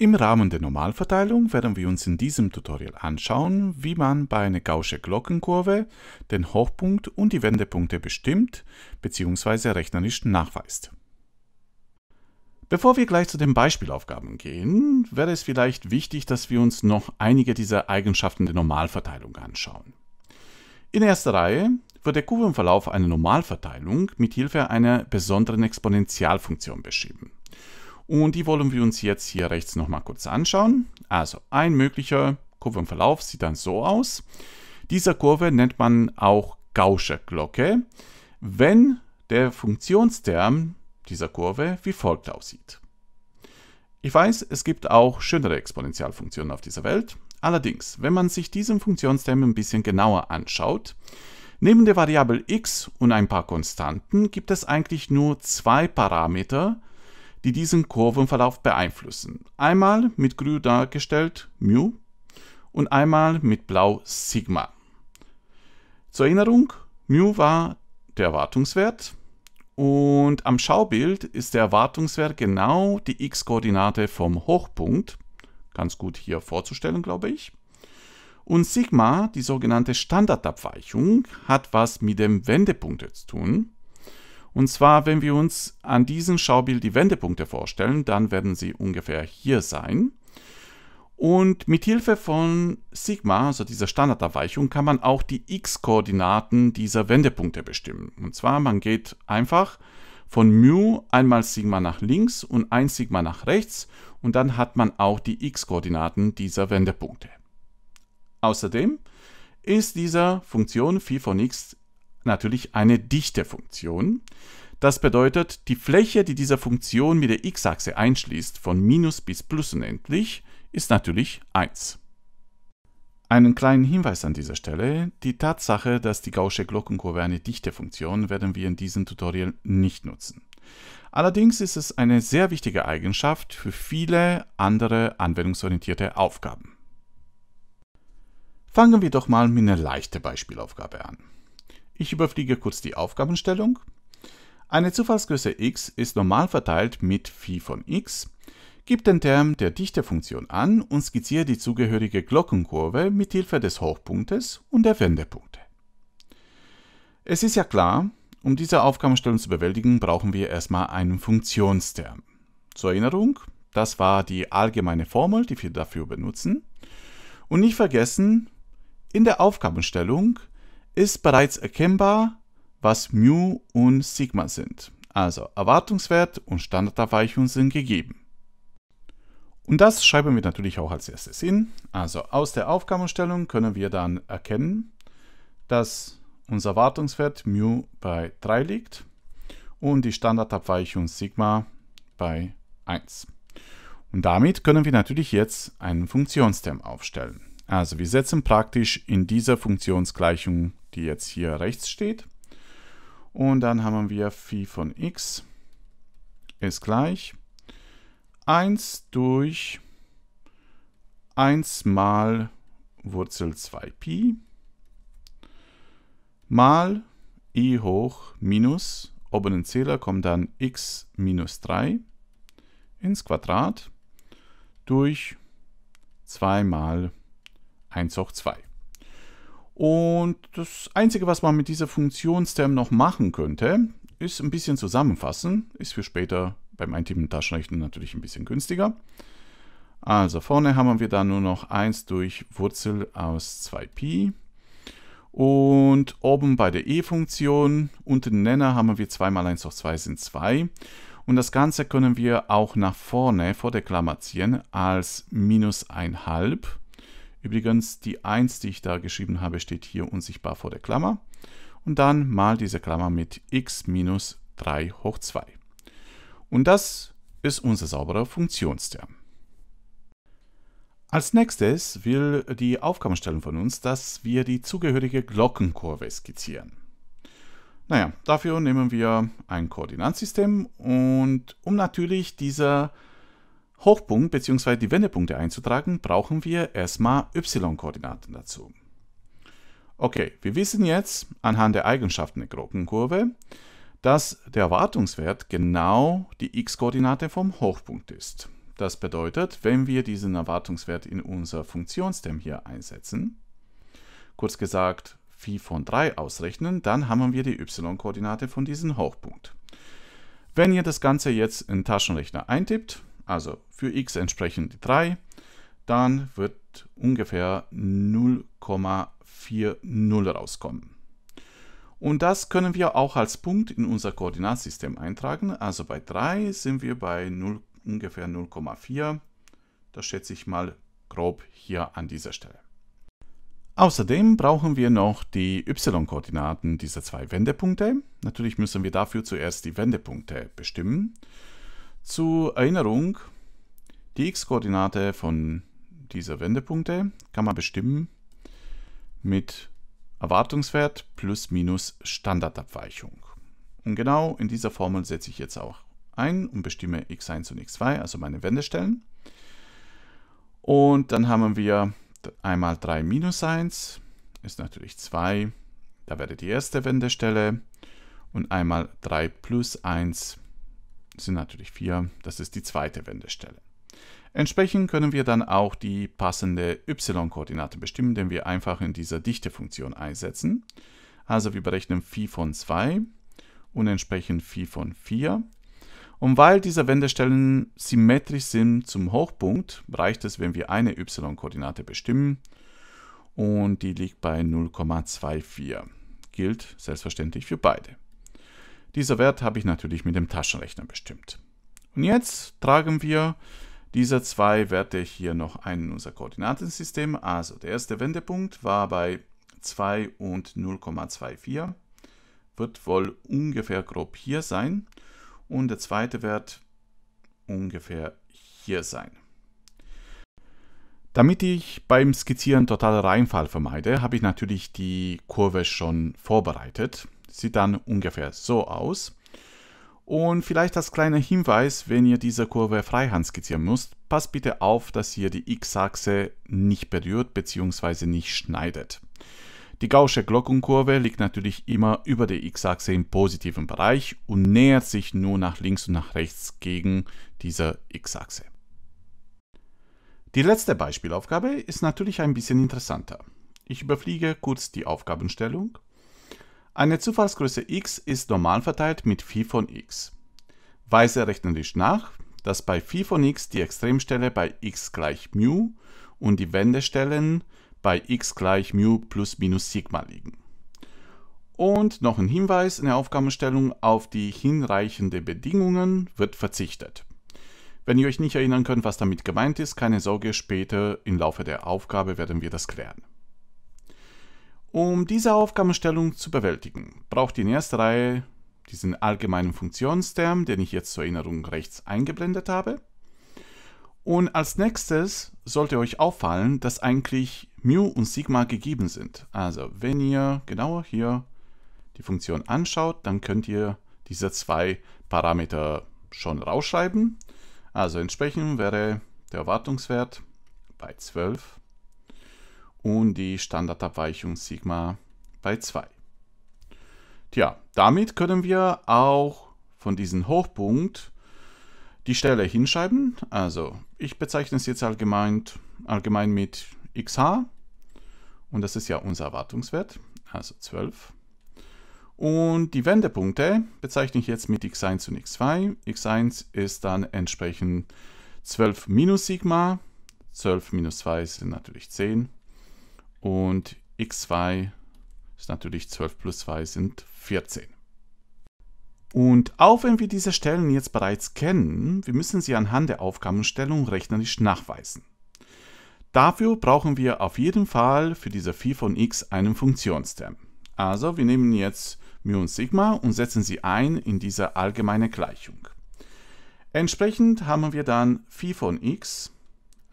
Im Rahmen der Normalverteilung werden wir uns in diesem Tutorial anschauen, wie man bei einer Gaußsche Glockenkurve den Hochpunkt und die Wendepunkte bestimmt bzw. rechnerisch nachweist. Bevor wir gleich zu den Beispielaufgaben gehen, wäre es vielleicht wichtig, dass wir uns noch einige dieser Eigenschaften der Normalverteilung anschauen. In erster Reihe wird der Kurvenverlauf einer Normalverteilung mit Hilfe einer besonderen Exponentialfunktion beschrieben. Und die wollen wir uns jetzt hier rechts nochmal kurz anschauen. Also ein möglicher Kurvenverlauf sieht dann so aus. Dieser Kurve nennt man auch Gaußsche Glocke, wenn der Funktionsterm dieser Kurve wie folgt aussieht. Ich weiß, es gibt auch schönere Exponentialfunktionen auf dieser Welt. Allerdings, wenn man sich diesen Funktionsterm ein bisschen genauer anschaut, neben der Variable x und ein paar Konstanten gibt es eigentlich nur zwei Parameter, die diesen Kurvenverlauf beeinflussen. Einmal mit grün dargestellt μ und einmal mit blau Sigma. Zur Erinnerung, μ war der Erwartungswert und am Schaubild ist der Erwartungswert genau die x-Koordinate vom Hochpunkt, ganz gut hier vorzustellen, glaube ich. Und Sigma, die sogenannte Standardabweichung, hat was mit dem Wendepunkt zu tun. Und zwar, wenn wir uns an diesem Schaubild die Wendepunkte vorstellen, dann werden sie ungefähr hier sein. Und mit Hilfe von Sigma, also dieser Standardabweichung, kann man auch die x-Koordinaten dieser Wendepunkte bestimmen. Und zwar, man geht einfach von μ einmal Sigma nach links und ein Sigma nach rechts und dann hat man auch die x-Koordinaten dieser Wendepunkte. Außerdem ist dieser Funktion phi von x natürlich eine Dichtefunktion. Das bedeutet, die Fläche, die diese Funktion mit der x-Achse einschließt, von minus bis plus unendlich, ist natürlich 1. Einen kleinen Hinweis an dieser Stelle. Die Tatsache, dass die Gaußsche Glockenkurve eine dichte Funktion, werden wir in diesem Tutorial nicht nutzen. Allerdings ist es eine sehr wichtige Eigenschaft für viele andere anwendungsorientierte Aufgaben. Fangen wir doch mal mit einer leichten Beispielaufgabe an. Ich überfliege kurz die Aufgabenstellung. Eine Zufallsgröße x ist normal verteilt mit phi von x. Gib den Term der Dichtefunktion an und skizziere die zugehörige Glockenkurve mit Hilfe des Hochpunktes und der Wendepunkte. Es ist ja klar, um diese Aufgabenstellung zu bewältigen, brauchen wir erstmal einen Funktionsterm. Zur Erinnerung, das war die allgemeine Formel, die wir dafür benutzen. Und nicht vergessen, in der Aufgabenstellung ist bereits erkennbar, was μ und σ sind, also Erwartungswert und Standardabweichung sind gegeben. Und das schreiben wir natürlich auch als erstes hin. Also aus der Aufgabenstellung können wir dann erkennen, dass unser Erwartungswert μ bei 3 liegt und die Standardabweichung Sigma bei 1. Und damit können wir natürlich jetzt einen Funktionsterm aufstellen. Also wir setzen praktisch in dieser Funktionsgleichung die jetzt hier rechts steht. Und dann haben wir Phi von x ist gleich 1 durch 1 mal Wurzel 2pi mal i hoch minus, oben oberen Zähler kommt dann x minus 3 ins Quadrat durch 2 mal 1 hoch 2. Und das Einzige, was man mit dieser Funktionsterm noch machen könnte, ist ein bisschen zusammenfassen. Ist für später beim Eintippen Taschenrechnen natürlich ein bisschen günstiger. Also vorne haben wir dann nur noch 1 durch Wurzel aus 2pi. Und oben bei der e-Funktion unter den Nenner haben wir 2 mal 1 hoch 2 sind 2. Und das Ganze können wir auch nach vorne vor der Klammer ziehen als minus 1 halb Übrigens, die 1, die ich da geschrieben habe, steht hier unsichtbar vor der Klammer. Und dann mal diese Klammer mit x minus 3 hoch 2. Und das ist unser sauberer Funktionsterm. Als nächstes will die Aufgabenstellung von uns, dass wir die zugehörige Glockenkurve skizzieren. Naja, dafür nehmen wir ein Koordinatsystem und um natürlich dieser Hochpunkt bzw. die Wendepunkte einzutragen, brauchen wir erstmal y-Koordinaten dazu. Okay, wir wissen jetzt anhand der Eigenschaften der Glockenkurve, dass der Erwartungswert genau die x-Koordinate vom Hochpunkt ist. Das bedeutet, wenn wir diesen Erwartungswert in unser Funktionsstem hier einsetzen, kurz gesagt phi von 3 ausrechnen, dann haben wir die y-Koordinate von diesem Hochpunkt. Wenn ihr das Ganze jetzt in den Taschenrechner eintippt, also für x entsprechend 3, dann wird ungefähr 0,40 rauskommen. Und das können wir auch als Punkt in unser Koordinatsystem eintragen. Also bei 3 sind wir bei 0, ungefähr 0,4. Das schätze ich mal grob hier an dieser Stelle. Außerdem brauchen wir noch die y-Koordinaten dieser zwei Wendepunkte. Natürlich müssen wir dafür zuerst die Wendepunkte bestimmen. Zur Erinnerung, die x-Koordinate von dieser Wendepunkte kann man bestimmen mit Erwartungswert plus minus Standardabweichung. Und genau in dieser Formel setze ich jetzt auch ein und bestimme x1 und x2, also meine Wendestellen. Und dann haben wir einmal 3 minus 1, ist natürlich 2, da wäre die erste Wendestelle. Und einmal 3 plus 1, ist sind natürlich vier, das ist die zweite Wendestelle. Entsprechend können wir dann auch die passende y-Koordinate bestimmen, den wir einfach in dieser Dichtefunktion einsetzen. Also wir berechnen phi von 2 und entsprechend phi von 4. Und weil diese Wendestellen symmetrisch sind zum Hochpunkt, reicht es, wenn wir eine y-Koordinate bestimmen und die liegt bei 0,24. Gilt selbstverständlich für beide. Dieser Wert habe ich natürlich mit dem Taschenrechner bestimmt. Und jetzt tragen wir diese zwei Werte hier noch ein in unser Koordinatensystem. Also der erste Wendepunkt war bei 2 und 0,24. Wird wohl ungefähr grob hier sein. Und der zweite Wert ungefähr hier sein. Damit ich beim Skizzieren totale Reihenfall vermeide, habe ich natürlich die Kurve schon vorbereitet sieht dann ungefähr so aus. Und vielleicht als kleiner Hinweis, wenn ihr diese Kurve freihand skizzieren müsst, passt bitte auf, dass ihr die x-Achse nicht berührt bzw. nicht schneidet. Die gaussche Glockenkurve liegt natürlich immer über der x-Achse im positiven Bereich und nähert sich nur nach links und nach rechts gegen diese x-Achse. Die letzte Beispielaufgabe ist natürlich ein bisschen interessanter. Ich überfliege kurz die Aufgabenstellung eine Zufallsgröße x ist normal verteilt mit phi von x. Weise rechnerisch nach, dass bei phi von x die Extremstelle bei x gleich μ und die Wendestellen bei x gleich μ plus minus sigma liegen. Und noch ein Hinweis in der Aufgabenstellung auf die hinreichende Bedingungen wird verzichtet. Wenn ihr euch nicht erinnern könnt, was damit gemeint ist, keine Sorge, später im Laufe der Aufgabe werden wir das klären. Um diese Aufgabenstellung zu bewältigen, braucht ihr in erster Reihe diesen allgemeinen Funktionsterm, den ich jetzt zur Erinnerung rechts eingeblendet habe. Und als nächstes sollte euch auffallen, dass eigentlich mu und sigma gegeben sind. Also wenn ihr genauer hier die Funktion anschaut, dann könnt ihr diese zwei Parameter schon rausschreiben. Also entsprechend wäre der Erwartungswert bei 12 und die Standardabweichung Sigma bei 2. Tja, damit können wir auch von diesem Hochpunkt die Stelle hinschreiben. Also ich bezeichne es jetzt allgemein, allgemein mit xh und das ist ja unser Erwartungswert, also 12. Und die Wendepunkte bezeichne ich jetzt mit x1 und x2. x1 ist dann entsprechend 12 minus Sigma, 12 minus 2 sind natürlich 10 und x2 ist natürlich 12 plus 2 sind 14. Und auch wenn wir diese Stellen jetzt bereits kennen, wir müssen sie anhand der Aufgabenstellung rechnerisch nachweisen. Dafür brauchen wir auf jeden Fall für diese Phi von x einen Funktionsterm. Also wir nehmen jetzt μ und Sigma und setzen sie ein in diese allgemeine Gleichung. Entsprechend haben wir dann Phi von x,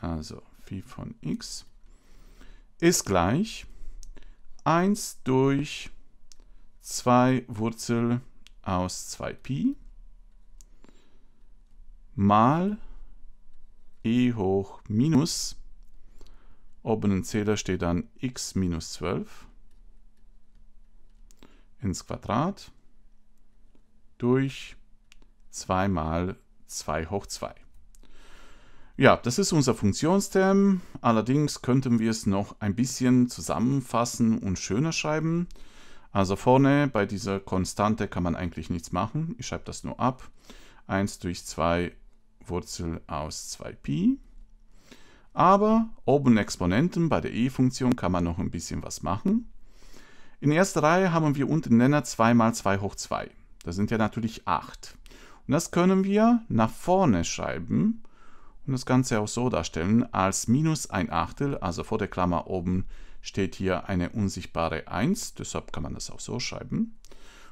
also Phi von x ist gleich 1 durch 2 Wurzel aus 2pi mal e hoch minus, oben im Zähler steht dann x minus 12 ins Quadrat durch 2 mal 2 hoch 2. Ja, das ist unser Funktionsterm. Allerdings könnten wir es noch ein bisschen zusammenfassen und schöner schreiben. Also vorne bei dieser Konstante kann man eigentlich nichts machen. Ich schreibe das nur ab. 1 durch 2 Wurzel aus 2pi. Aber oben Exponenten bei der e-Funktion kann man noch ein bisschen was machen. In erster Reihe haben wir unten Nenner 2 mal 2 hoch 2. Das sind ja natürlich 8. Und das können wir nach vorne schreiben und das Ganze auch so darstellen, als minus ein Achtel, also vor der Klammer oben steht hier eine unsichtbare 1, deshalb kann man das auch so schreiben.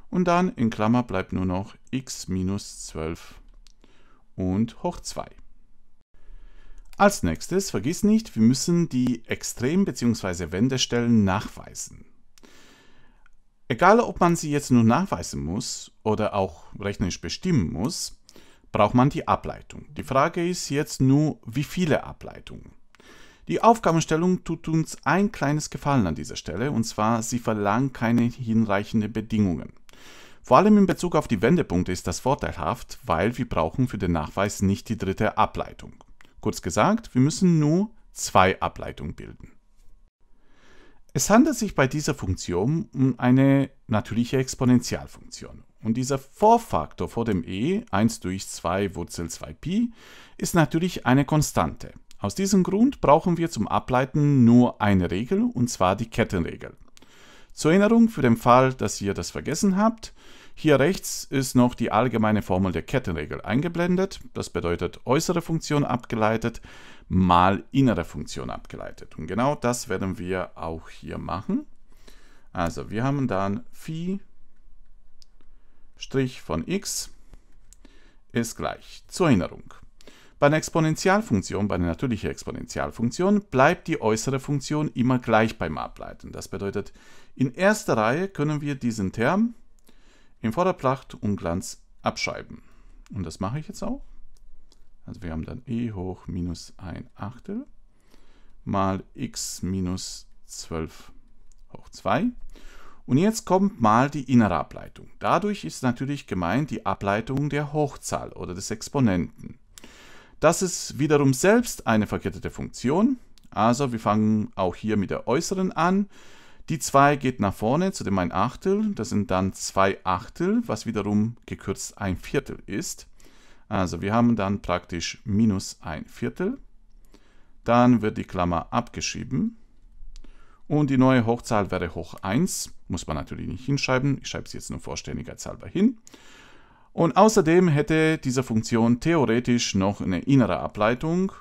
Und dann in Klammer bleibt nur noch x minus 12 und hoch 2. Als nächstes, vergiss nicht, wir müssen die Extrem- bzw. Wendestellen nachweisen. Egal, ob man sie jetzt nur nachweisen muss oder auch rechnerisch bestimmen muss, braucht man die Ableitung. Die Frage ist jetzt nur, wie viele Ableitungen? Die Aufgabenstellung tut uns ein kleines Gefallen an dieser Stelle, und zwar sie verlangt keine hinreichenden Bedingungen. Vor allem in Bezug auf die Wendepunkte ist das vorteilhaft, weil wir brauchen für den Nachweis nicht die dritte Ableitung. Kurz gesagt, wir müssen nur zwei Ableitungen bilden. Es handelt sich bei dieser Funktion um eine natürliche Exponentialfunktion und dieser Vorfaktor vor dem e, 1 durch 2 Wurzel 2pi, ist natürlich eine Konstante. Aus diesem Grund brauchen wir zum Ableiten nur eine Regel, und zwar die Kettenregel. Zur Erinnerung, für den Fall, dass ihr das vergessen habt, hier rechts ist noch die allgemeine Formel der Kettenregel eingeblendet. Das bedeutet äußere Funktion abgeleitet mal innere Funktion abgeleitet. Und genau das werden wir auch hier machen. Also wir haben dann phi Strich von x ist gleich. Zur Erinnerung. Bei einer Exponentialfunktion, bei einer natürlichen Exponentialfunktion, bleibt die äußere Funktion immer gleich beim Ableiten. Das bedeutet, in erster Reihe können wir diesen Term in Vorderpracht und Glanz abschreiben. Und das mache ich jetzt auch. Also wir haben dann e hoch minus 1 Achtel mal x minus 12 hoch 2 und jetzt kommt mal die innere Ableitung. Dadurch ist natürlich gemeint die Ableitung der Hochzahl oder des Exponenten. Das ist wiederum selbst eine verkettete Funktion. Also wir fangen auch hier mit der äußeren an. Die 2 geht nach vorne zu dem 1 Achtel. Das sind dann 2 Achtel, was wiederum gekürzt 1 Viertel ist. Also wir haben dann praktisch minus 1 Viertel. Dann wird die Klammer abgeschrieben und die neue Hochzahl wäre hoch 1. Muss man natürlich nicht hinschreiben. Ich schreibe es jetzt nur Zahlbar hin. Und außerdem hätte diese Funktion theoretisch noch eine innere Ableitung.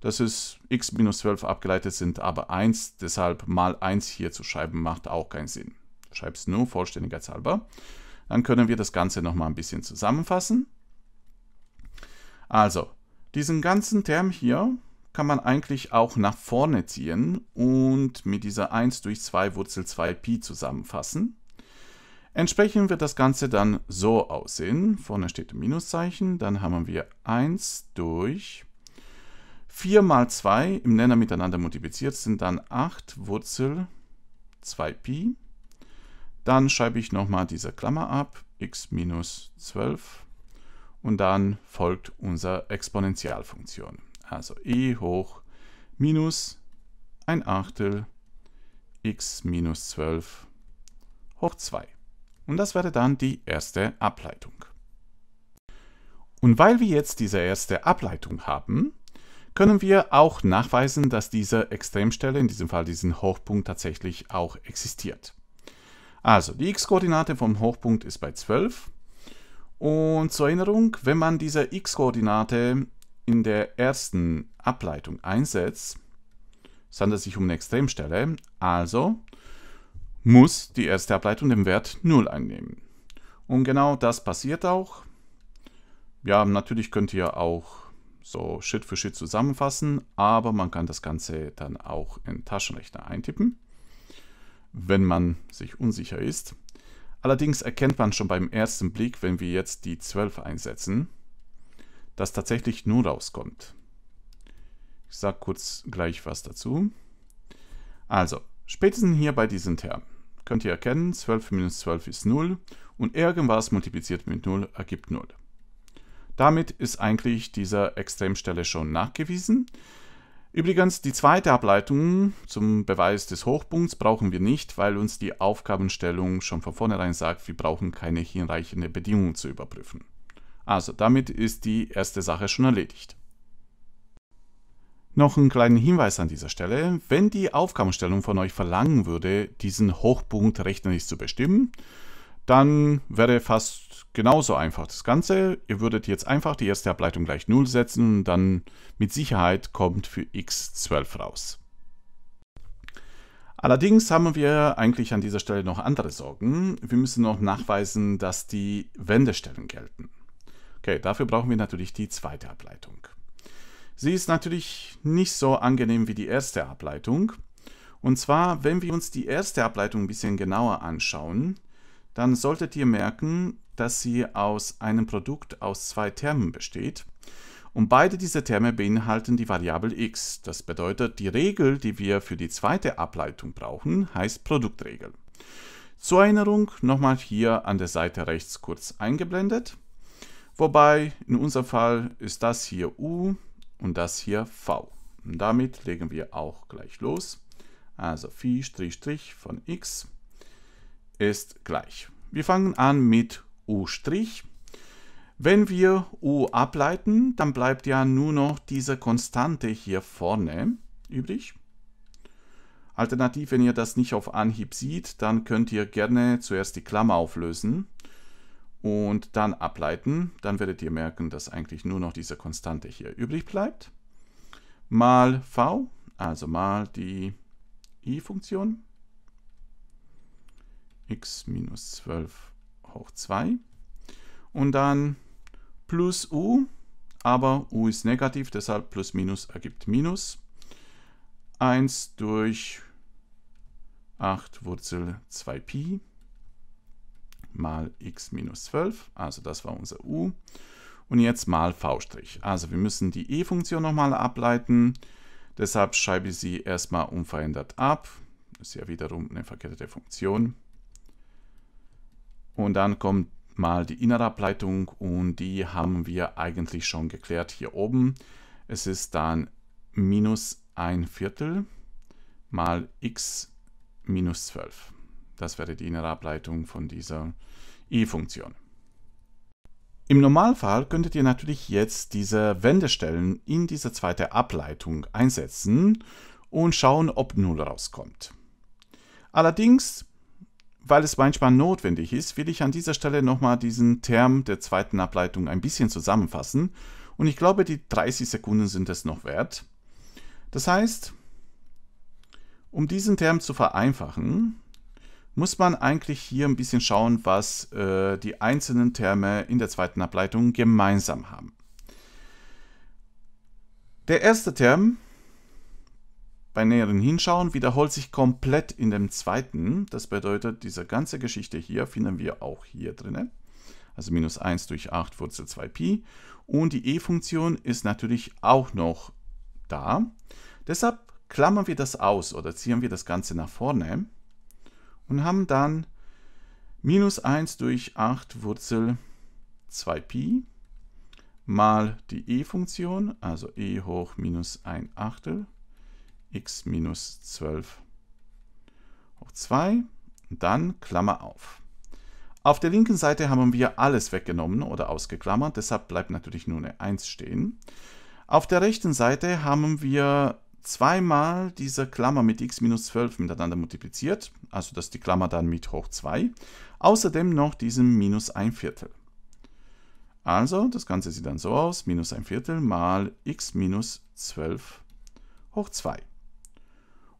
Das ist x minus 12 abgeleitet sind, aber 1, deshalb mal 1 hier zu schreiben, macht auch keinen Sinn. Schreib es nur vollständiger Zahlbar. Dann können wir das Ganze nochmal ein bisschen zusammenfassen. Also, diesen ganzen Term hier kann man eigentlich auch nach vorne ziehen und mit dieser 1 durch 2 Wurzel 2 Pi zusammenfassen. Entsprechend wird das Ganze dann so aussehen. Vorne steht ein Minuszeichen, dann haben wir 1 durch 4 mal 2 im Nenner miteinander multipliziert sind dann 8 Wurzel 2 Pi. Dann schreibe ich nochmal diese Klammer ab, x minus 12 und dann folgt unsere Exponentialfunktion. Also e hoch minus ein Achtel x minus 12 hoch 2. Und das wäre dann die erste Ableitung. Und weil wir jetzt diese erste Ableitung haben, können wir auch nachweisen, dass diese Extremstelle, in diesem Fall diesen Hochpunkt, tatsächlich auch existiert. Also die x-Koordinate vom Hochpunkt ist bei 12. Und zur Erinnerung, wenn man diese x-Koordinate in der ersten Ableitung einsetzt, es handelt sich um eine Extremstelle, also muss die erste Ableitung den Wert 0 einnehmen. Und genau das passiert auch. Ja, natürlich könnt ihr auch so Schritt für Schritt zusammenfassen, aber man kann das Ganze dann auch in Taschenrechner eintippen, wenn man sich unsicher ist. Allerdings erkennt man schon beim ersten Blick, wenn wir jetzt die 12 einsetzen, das tatsächlich nur rauskommt. Ich sage kurz gleich was dazu. Also, spätestens hier bei diesem Term könnt ihr erkennen, 12 minus 12 ist 0 und irgendwas multipliziert mit 0 ergibt 0. Damit ist eigentlich dieser Extremstelle schon nachgewiesen. Übrigens, die zweite Ableitung zum Beweis des Hochpunkts brauchen wir nicht, weil uns die Aufgabenstellung schon von vornherein sagt, wir brauchen keine hinreichende Bedingung zu überprüfen. Also damit ist die erste Sache schon erledigt. Noch einen kleinen Hinweis an dieser Stelle. Wenn die Aufgabenstellung von euch verlangen würde, diesen Hochpunkt rechnerisch zu bestimmen, dann wäre fast genauso einfach das Ganze. Ihr würdet jetzt einfach die erste Ableitung gleich 0 setzen und dann mit Sicherheit kommt für x 12 raus. Allerdings haben wir eigentlich an dieser Stelle noch andere Sorgen. Wir müssen noch nachweisen, dass die Wendestellen gelten. Okay, dafür brauchen wir natürlich die zweite Ableitung. Sie ist natürlich nicht so angenehm wie die erste Ableitung. Und zwar, wenn wir uns die erste Ableitung ein bisschen genauer anschauen, dann solltet ihr merken, dass sie aus einem Produkt aus zwei Termen besteht. Und beide diese Terme beinhalten die Variable x. Das bedeutet, die Regel, die wir für die zweite Ableitung brauchen, heißt Produktregel. Zur Erinnerung nochmal hier an der Seite rechts kurz eingeblendet. Wobei in unserem Fall ist das hier U und das hier V. Und damit legen wir auch gleich los. Also Phi von x ist gleich. Wir fangen an mit U'. Wenn wir U ableiten, dann bleibt ja nur noch diese Konstante hier vorne übrig. Alternativ, wenn ihr das nicht auf Anhieb seht, dann könnt ihr gerne zuerst die Klammer auflösen und dann ableiten, dann werdet ihr merken, dass eigentlich nur noch diese Konstante hier übrig bleibt. Mal v, also mal die i-Funktion, x minus 12 hoch 2 und dann plus u, aber u ist negativ, deshalb plus minus ergibt minus 1 durch 8 Wurzel 2pi mal x minus 12, also das war unser u. Und jetzt mal v'. Also wir müssen die e-Funktion nochmal ableiten. Deshalb schreibe ich sie erstmal unverändert ab. Das ist ja wiederum eine verkettete Funktion. Und dann kommt mal die innere Ableitung und die haben wir eigentlich schon geklärt hier oben. Es ist dann minus ein Viertel mal x minus 12. Das wäre die innere Ableitung von dieser i funktion Im Normalfall könntet ihr natürlich jetzt diese Wendestellen in diese zweite Ableitung einsetzen und schauen, ob 0 rauskommt. Allerdings, weil es manchmal notwendig ist, will ich an dieser Stelle nochmal diesen Term der zweiten Ableitung ein bisschen zusammenfassen und ich glaube, die 30 Sekunden sind es noch wert. Das heißt, um diesen Term zu vereinfachen, muss man eigentlich hier ein bisschen schauen, was äh, die einzelnen Terme in der zweiten Ableitung gemeinsam haben. Der erste Term bei näheren Hinschauen wiederholt sich komplett in dem zweiten. Das bedeutet, diese ganze Geschichte hier finden wir auch hier drin. Also minus 1 durch 8 Wurzel 2pi. Und die e-Funktion ist natürlich auch noch da. Deshalb klammern wir das aus oder ziehen wir das Ganze nach vorne und haben dann minus 1 durch 8 Wurzel 2pi mal die e-Funktion, also e hoch minus 1 Achtel, x minus 12 hoch 2, und dann Klammer auf. Auf der linken Seite haben wir alles weggenommen oder ausgeklammert, deshalb bleibt natürlich nur eine 1 stehen. Auf der rechten Seite haben wir zweimal diese Klammer mit x minus 12 miteinander multipliziert, also dass die Klammer dann mit hoch 2, außerdem noch diesem minus 1 Viertel. Also, das Ganze sieht dann so aus, minus 1 Viertel mal x minus 12 hoch 2.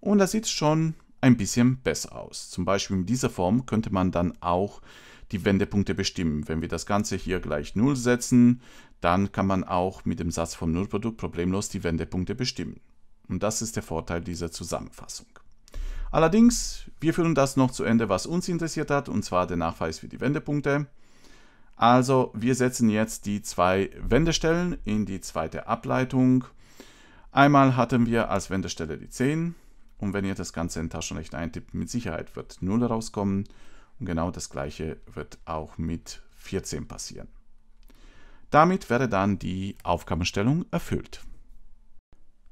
Und das sieht schon ein bisschen besser aus. Zum Beispiel in dieser Form könnte man dann auch die Wendepunkte bestimmen. Wenn wir das Ganze hier gleich 0 setzen, dann kann man auch mit dem Satz vom Nullprodukt problemlos die Wendepunkte bestimmen. Und das ist der Vorteil dieser Zusammenfassung. Allerdings, wir führen das noch zu Ende, was uns interessiert hat, und zwar der Nachweis für die Wendepunkte. Also wir setzen jetzt die zwei Wendestellen in die zweite Ableitung. Einmal hatten wir als Wendestelle die 10 und wenn ihr das Ganze in Taschenrechner eintippt, mit Sicherheit wird 0 rauskommen und genau das gleiche wird auch mit 14 passieren. Damit wäre dann die Aufgabenstellung erfüllt.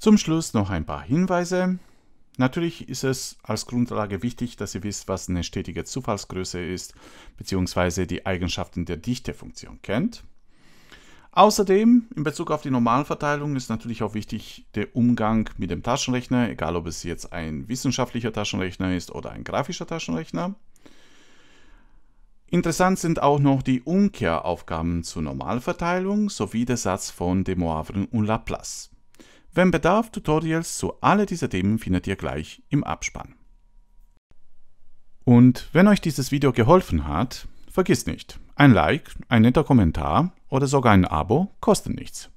Zum Schluss noch ein paar Hinweise. Natürlich ist es als Grundlage wichtig, dass ihr wisst, was eine stetige Zufallsgröße ist, beziehungsweise die Eigenschaften der Dichtefunktion kennt. Außerdem, in Bezug auf die Normalverteilung ist natürlich auch wichtig der Umgang mit dem Taschenrechner, egal ob es jetzt ein wissenschaftlicher Taschenrechner ist oder ein grafischer Taschenrechner. Interessant sind auch noch die Umkehraufgaben zur Normalverteilung sowie der Satz von de Moivre und Laplace. Wenn Bedarf, Tutorials zu alle dieser Themen findet ihr gleich im Abspann. Und wenn euch dieses Video geholfen hat, vergiss nicht, ein Like, ein netter Kommentar oder sogar ein Abo kosten nichts.